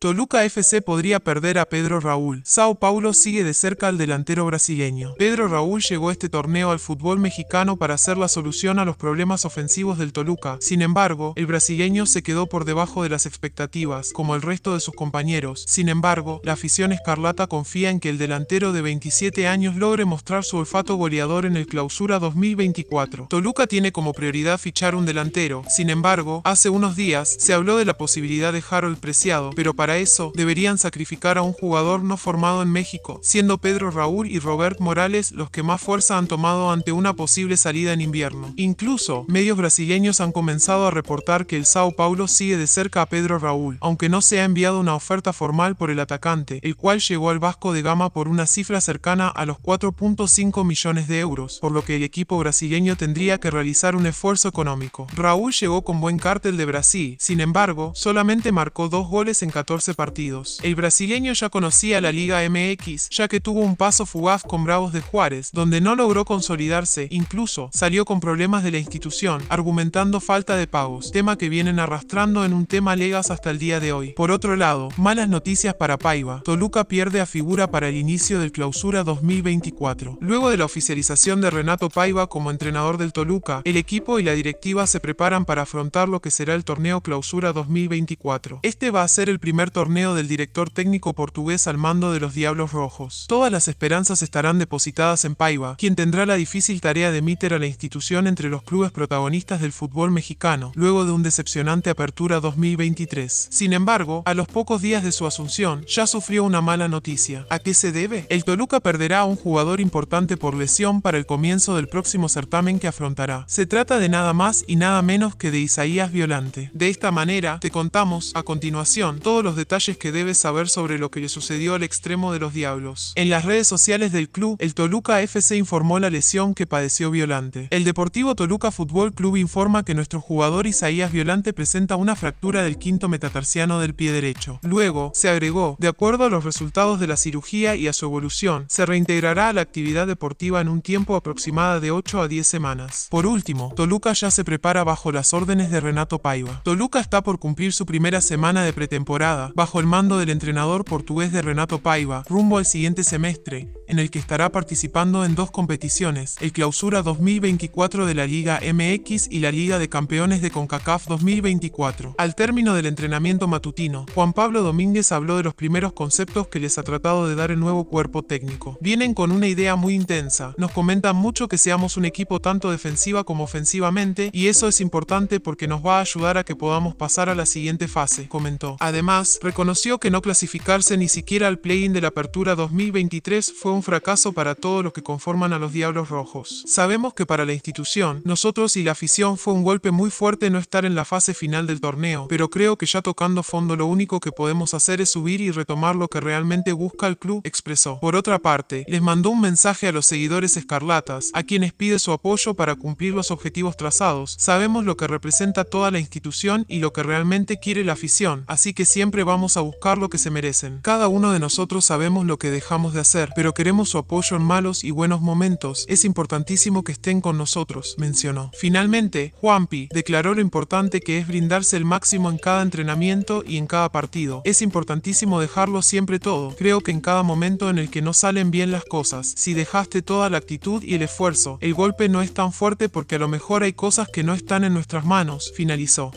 Toluca FC podría perder a Pedro Raúl. Sao Paulo sigue de cerca al delantero brasileño. Pedro Raúl llegó este torneo al fútbol mexicano para ser la solución a los problemas ofensivos del Toluca. Sin embargo, el brasileño se quedó por debajo de las expectativas, como el resto de sus compañeros. Sin embargo, la afición escarlata confía en que el delantero de 27 años logre mostrar su olfato goleador en el clausura 2024. Toluca tiene como prioridad fichar un delantero. Sin embargo, hace unos días se habló de la posibilidad de Harold Preciado, pero para para eso deberían sacrificar a un jugador no formado en México, siendo Pedro Raúl y Robert Morales los que más fuerza han tomado ante una posible salida en invierno. Incluso, medios brasileños han comenzado a reportar que el Sao Paulo sigue de cerca a Pedro Raúl, aunque no se ha enviado una oferta formal por el atacante, el cual llegó al Vasco de Gama por una cifra cercana a los 4.5 millones de euros, por lo que el equipo brasileño tendría que realizar un esfuerzo económico. Raúl llegó con buen cartel de Brasil, sin embargo, solamente marcó dos goles en 14 partidos. El brasileño ya conocía la Liga MX, ya que tuvo un paso fugaz con Bravos de Juárez, donde no logró consolidarse, incluso salió con problemas de la institución, argumentando falta de pagos, tema que vienen arrastrando en un tema legas hasta el día de hoy. Por otro lado, malas noticias para Paiva, Toluca pierde a figura para el inicio del clausura 2024. Luego de la oficialización de Renato Paiva como entrenador del Toluca, el equipo y la directiva se preparan para afrontar lo que será el torneo clausura 2024. Este va a ser el primer torneo del director técnico portugués al mando de los Diablos Rojos. Todas las esperanzas estarán depositadas en Paiva, quien tendrá la difícil tarea de meter a la institución entre los clubes protagonistas del fútbol mexicano, luego de un decepcionante apertura 2023. Sin embargo, a los pocos días de su asunción, ya sufrió una mala noticia. ¿A qué se debe? El Toluca perderá a un jugador importante por lesión para el comienzo del próximo certamen que afrontará. Se trata de nada más y nada menos que de Isaías Violante. De esta manera, te contamos, a continuación, todos los detalles que debes saber sobre lo que le sucedió al extremo de los diablos. En las redes sociales del club, el Toluca FC informó la lesión que padeció Violante. El Deportivo Toluca Fútbol Club informa que nuestro jugador Isaías Violante presenta una fractura del quinto metatarsiano del pie derecho. Luego, se agregó, de acuerdo a los resultados de la cirugía y a su evolución, se reintegrará a la actividad deportiva en un tiempo aproximada de 8 a 10 semanas. Por último, Toluca ya se prepara bajo las órdenes de Renato Paiva. Toluca está por cumplir su primera semana de pretemporada, bajo el mando del entrenador portugués de Renato Paiva, rumbo al siguiente semestre, en el que estará participando en dos competiciones, el Clausura 2024 de la Liga MX y la Liga de Campeones de CONCACAF 2024. Al término del entrenamiento matutino, Juan Pablo Domínguez habló de los primeros conceptos que les ha tratado de dar el nuevo cuerpo técnico. Vienen con una idea muy intensa, nos comentan mucho que seamos un equipo tanto defensiva como ofensivamente y eso es importante porque nos va a ayudar a que podamos pasar a la siguiente fase, comentó. Además, reconoció que no clasificarse ni siquiera al play-in de la apertura 2023 fue un un fracaso para todos los que conforman a los Diablos Rojos. Sabemos que para la institución, nosotros y la afición fue un golpe muy fuerte no estar en la fase final del torneo, pero creo que ya tocando fondo lo único que podemos hacer es subir y retomar lo que realmente busca el club, expresó. Por otra parte, les mandó un mensaje a los seguidores escarlatas, a quienes pide su apoyo para cumplir los objetivos trazados. Sabemos lo que representa toda la institución y lo que realmente quiere la afición, así que siempre vamos a buscar lo que se merecen. Cada uno de nosotros sabemos lo que dejamos de hacer, pero queremos su apoyo en malos y buenos momentos. Es importantísimo que estén con nosotros, mencionó. Finalmente, Juanpi declaró lo importante que es brindarse el máximo en cada entrenamiento y en cada partido. Es importantísimo dejarlo siempre todo. Creo que en cada momento en el que no salen bien las cosas, si dejaste toda la actitud y el esfuerzo, el golpe no es tan fuerte porque a lo mejor hay cosas que no están en nuestras manos, finalizó.